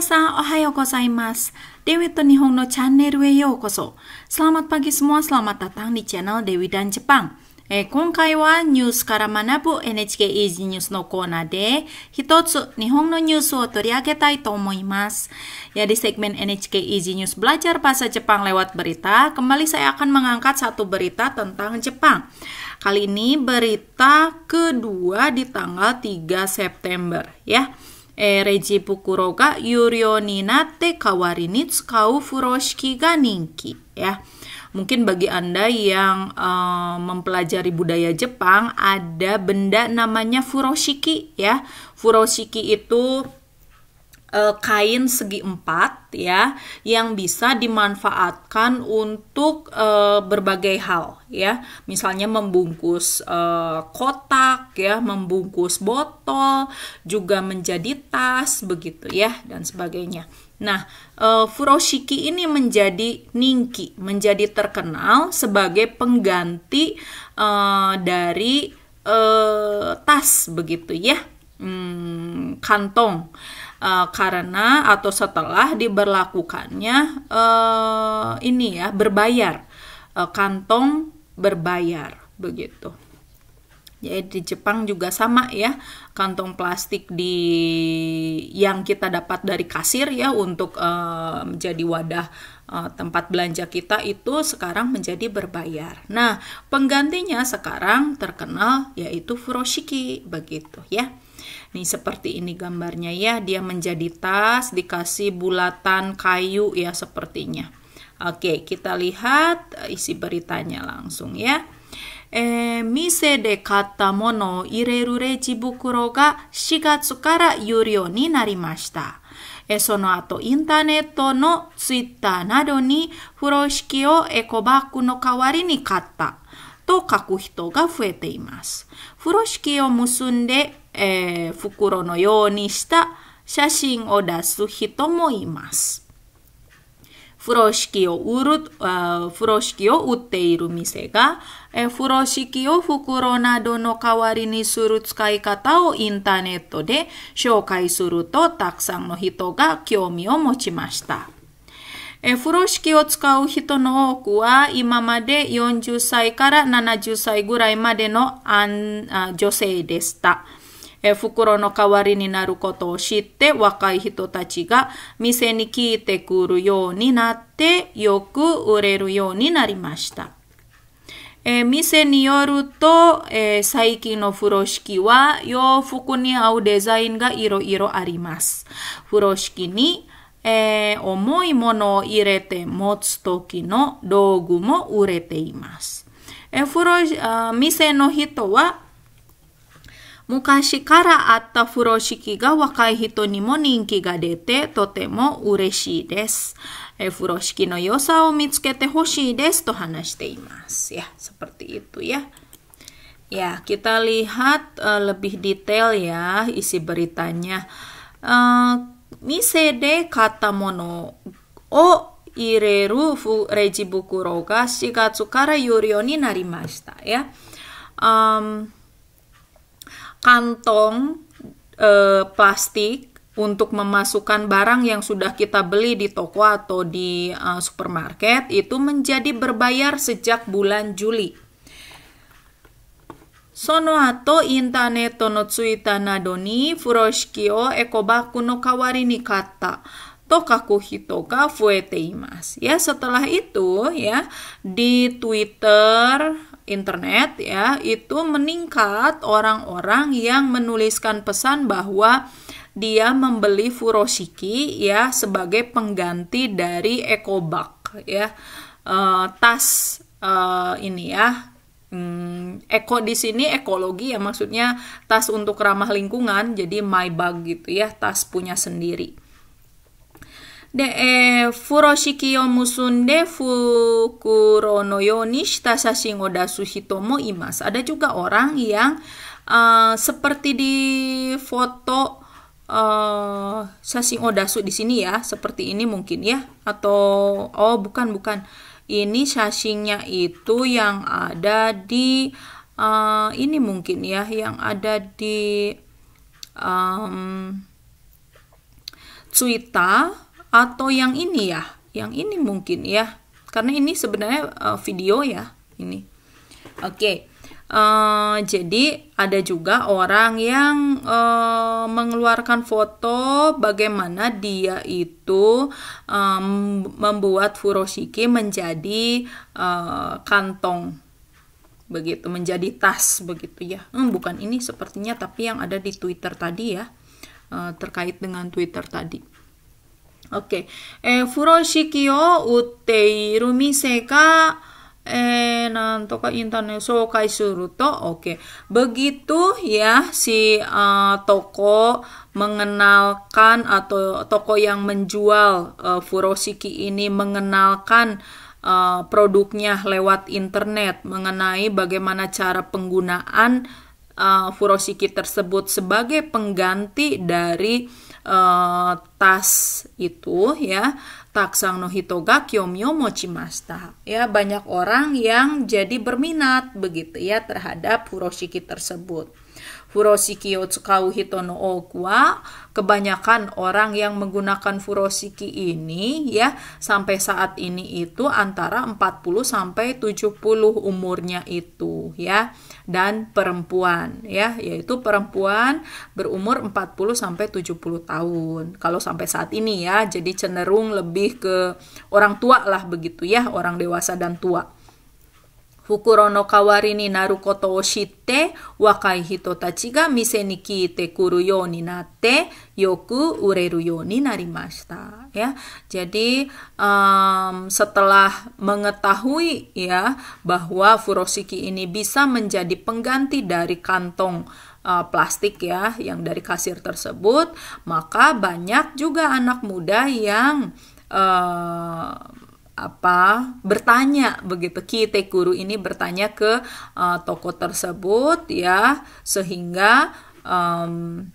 Minasan, ohayo gozaimasu. Dewi to Nihongo channel he yokoso. Selamat pagi semua, selamat datang di channel Dewi dan Jepang. えー、今回はニュースから学ぶ eh, NHK Easy ニュースのコーナーで、一つ日本のニュースを取り上げたいと思います。Ya, di segmen NHK Easy News Belajar Bahasa Jepang lewat berita, kembali saya akan mengangkat satu berita tentang Jepang. Kali ini berita kedua di tanggal 3 September, ya. Ya, Mungkin bagi Anda yang uh, mempelajari budaya Jepang ada benda namanya furoshiki ya. Furoshiki itu Eh, kain segi empat ya yang bisa dimanfaatkan untuk uh, berbagai hal ya misalnya membungkus uh, kotak ya membungkus botol juga menjadi tas begitu ya dan sebagainya Nah, uh, furoshiki ini menjadi ningki menjadi terkenal sebagai pengganti uh, dari uh, tas begitu ya, hmm, kantong. Eh, karena atau setelah diberlakukannya uh, ini ya berbayar uh, kantong berbayar begitu. Jadi di Jepang juga sama ya kantong plastik di yang kita dapat dari kasir ya untuk uh, menjadi wadah tempat belanja kita itu sekarang menjadi berbayar. Nah penggantinya sekarang terkenal yaitu furoshiki begitu ya. Nih seperti ini gambarnya ya, dia menjadi tas dikasih bulatan kayu ya sepertinya. Oke, kita lihat eh, isi beritanya langsung ya. Eh, mise de katta mono ireru reji bukuro ga ni katta. と書く人が増えています。風呂敷を結んで、えー、袋のようにした写真を出す人もいます。風呂敷を売る、あ風呂敷を売っている店が、え風呂敷を袋などの代わりにする使い方をインターネットで紹介すると、たくさんの人が興味を持ちました。え風呂敷を使う人の多くは今まで40歳から70歳ぐらいまでの女性でした。え袋の代わりになることを知って若い人たちが店に聞いてくるようになってよく売れるようになりました。え店によると、え最近の風呂敷は洋服に合うデザインがいろいろあります。風呂敷にえー、重いものを入れて持つ時の道具も売れています。えー、風呂店の人は昔からあった風呂敷が若い人にも人気が出てとても嬉しいです。え風呂敷の良さを見つけてほしいですと話しています。Ya, itu ya. Ya, kita lihat lebih detail ya isi beritanya kata mono o ireru mise de reji ni narimashita ya Um, kantong uh, plastik untuk memasukkan barang yang sudah kita beli di toko atau di uh, supermarket itu menjadi berbayar sejak bulan Juli. その後、インターネットのツイッターなどに風呂敷をエコバッグの代わりに買った。to kaku hitoga fuete imas. Ya, setelah itu ya di Twitter internet ya itu meningkat orang-orang yang menuliskan pesan bahwa dia membeli furoshiki ya sebagai pengganti dari ekobak ya uh, tas uh, ini ya Hmm, eko di sini ekologi ya maksudnya tas untuk ramah lingkungan jadi my bag gitu ya tas punya sendiri. De e furoshiki o musunde fukuro no yonish tasashi shitasashi ngo imas. Ada juga orang yang uh, seperti di foto uh, eh, sasing odasu di sini ya, seperti ini mungkin ya atau oh bukan bukan ini sashingnya itu yang ada di uh, ini mungkin ya yang ada di um, cuita atau yang ini ya yang ini mungkin ya karena ini sebenarnya uh, video ya ini oke okay. Uh, jadi ada juga orang yang uh, mengeluarkan foto bagaimana dia itu um, membuat furoshiki menjadi uh, kantong begitu menjadi tas begitu ya hmm, bukan ini sepertinya tapi yang ada di Twitter tadi ya uh, terkait dengan Twitter tadi oke okay. eh furoshiki o utteiru mise ga internet えー、なんとかインターネットを紹介すると oke begitu ya si eh, toko mengenalkan atau toko yang menjual uh, furoshiki ini mengenalkan eh, produknya lewat internet mengenai bagaimana cara penggunaan uh, furoshiki tersebut sebagai pengganti dari uh, tas itu ya taksang no hitoga kyomyo mochimasta ya banyak orang yang jadi berminat begitu ya terhadap furoshiki tersebut Furoshiki o tsukau hito no oku wa kebanyakan orang yang menggunakan furoshiki ini ya sampai saat ini itu antara 40 sampai 70 umurnya itu ya dan perempuan ya yaitu perempuan berumur 40 sampai 70 tahun kalau sampai saat ini ya jadi cenderung lebih ke orang tua lah begitu ya orang dewasa dan tua kuru yoku ya. jadi um, setelah mengetahui ya bahwa furoshiki ini bisa menjadi pengganti dari kantong uh, plastik ya yang dari kasir tersebut, maka banyak juga anak muda yang uh, apa bertanya begitu kite guru ini bertanya ke uh, toko tersebut ya sehingga um,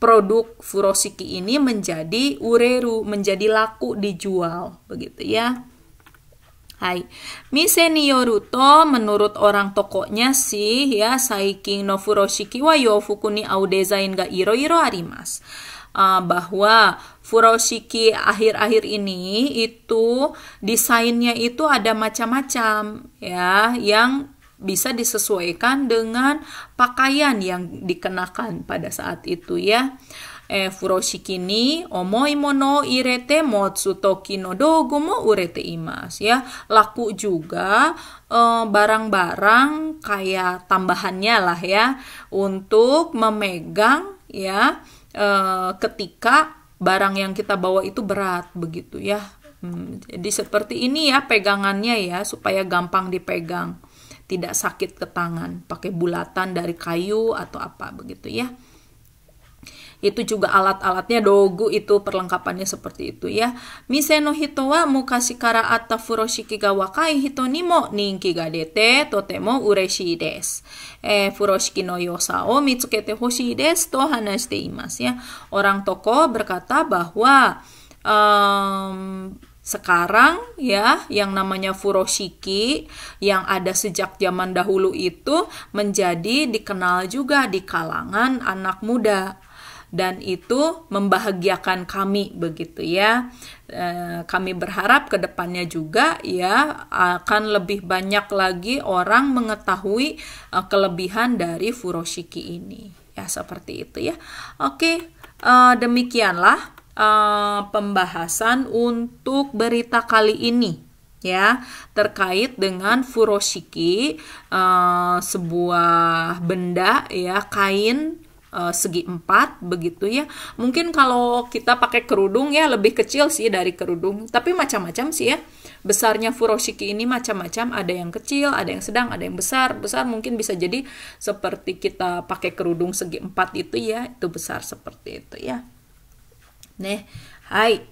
produk furoshiki ini menjadi ureru menjadi laku dijual begitu ya Hai. Mise ni yoruto menurut orang tokonya sih ya saiki no furoshiki wa yofuku ni au desain ga iro iro arimas. Uh, ah, bahwa furoshiki akhir-akhir ini itu desainnya itu ada macam-macam ya yang bisa disesuaikan dengan pakaian yang dikenakan pada saat itu ya. Eh, omoi mono irete no ya, laku juga eh, barang-barang e, kayak tambahannya lah ya untuk memegang ya eh, ketika barang yang kita bawa itu berat begitu ya. Hmm, jadi seperti ini ya pegangannya ya supaya gampang dipegang tidak sakit ke tangan pakai bulatan dari kayu atau apa begitu ya itu juga alat-alatnya dogu itu perlengkapannya seperti itu ya miseno no hito wa mukashi kara atta furoshiki ga wakai hito ni mo ninki ga dete totemo ureshii desu eh, furoshiki no yosa o mitsukete hoshii desu to hanashite imasu ya orang toko berkata bahwa um, sekarang ya yang namanya furoshiki yang ada sejak zaman dahulu itu menjadi dikenal juga di kalangan anak muda dan itu membahagiakan kami begitu ya. Eh, kami berharap ke depannya juga ya akan lebih banyak lagi orang mengetahui eh, kelebihan dari furoshiki ini. Ya seperti itu ya. Oke, eh, demikianlah pembahasan untuk berita kali ini ya terkait dengan furoshiki uh, sebuah benda ya kain Eh, segi empat begitu ya mungkin kalau kita pakai kerudung ya lebih kecil sih dari kerudung tapi macam-macam sih ya besarnya furoshiki ini macam-macam ada yang kecil ada yang sedang ada yang besar besar mungkin bisa jadi seperti kita pakai kerudung segi empat itu ya itu besar seperti itu ya nih hai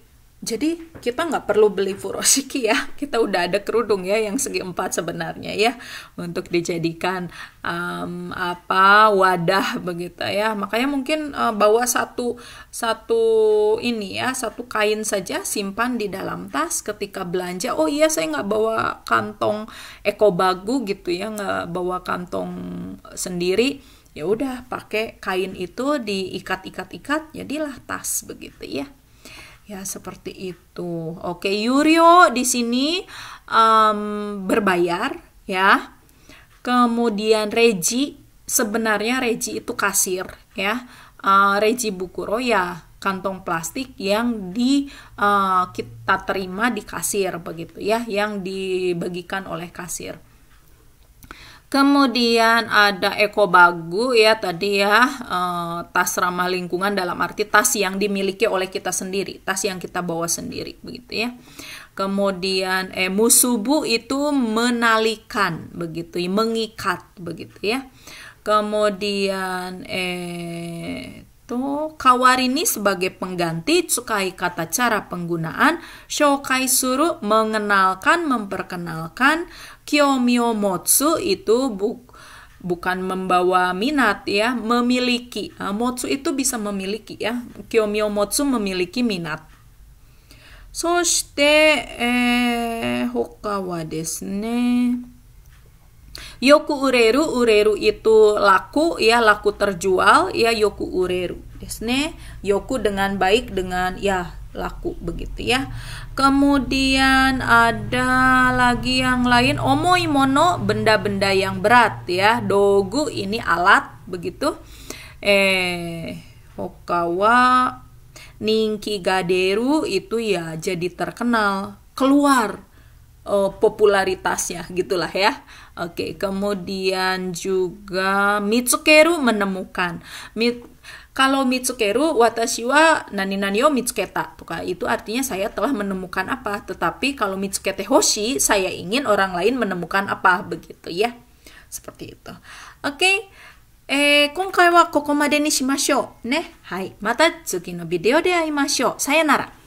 jadi kita nggak perlu beli furoshiki ya kita udah ada kerudung ya yang segi empat sebenarnya ya untuk dijadikan um, apa wadah begitu ya makanya mungkin uh, bawa satu satu ini ya satu kain saja simpan di dalam tas ketika belanja oh iya saya nggak bawa kantong ekobagu gitu ya nggak bawa kantong sendiri ya udah pakai kain itu diikat-ikat-ikat jadilah tas begitu ya Ya, seperti itu. Oke, Yurio di sini um, berbayar ya. Kemudian Reji, sebenarnya Reji itu kasir ya. Uh, Reji Bukuro ya kantong plastik yang di uh, kita terima di kasir begitu ya, yang dibagikan oleh kasir. Kemudian ada Eko Bagu ya tadi ya eh, tas ramah lingkungan dalam arti tas yang dimiliki oleh kita sendiri, tas yang kita bawa sendiri begitu ya. Kemudian eh, musubu itu menalikan begitu, mengikat begitu ya. Kemudian eh ini sebagai pengganti sukai kata cara penggunaan, shokai suru mengenalkan, memperkenalkan, kyomio motsu itu bu, bukan membawa minat ya, memiliki. Nah, motsu itu bisa memiliki ya, kyomio motsu memiliki minat. そして、えー、他はですね。yoku ureru ureru itu laku ya laku terjual ya yoku ureru desne yoku dengan baik dengan ya laku begitu ya. Kemudian ada lagi yang lain Omoi Mono benda-benda yang berat ya. Dogu ini alat begitu. Eh Hokawa Ningki Gaderu itu ya jadi terkenal keluar uh, popularitasnya gitulah ya. Oke, kemudian juga Mitsukeru menemukan. Mit kalau Mitsukeru watashi wa nani nani o mitsuketa. Tuka, itu artinya saya telah menemukan apa. Tetapi kalau Mitsukete hoshi, saya ingin orang lain menemukan apa begitu ya. Seperti itu. Oke. Eh, okay. えー、今回はここまでにしましょう。ね。はい。また次のビデオで会いましょう。さよなら。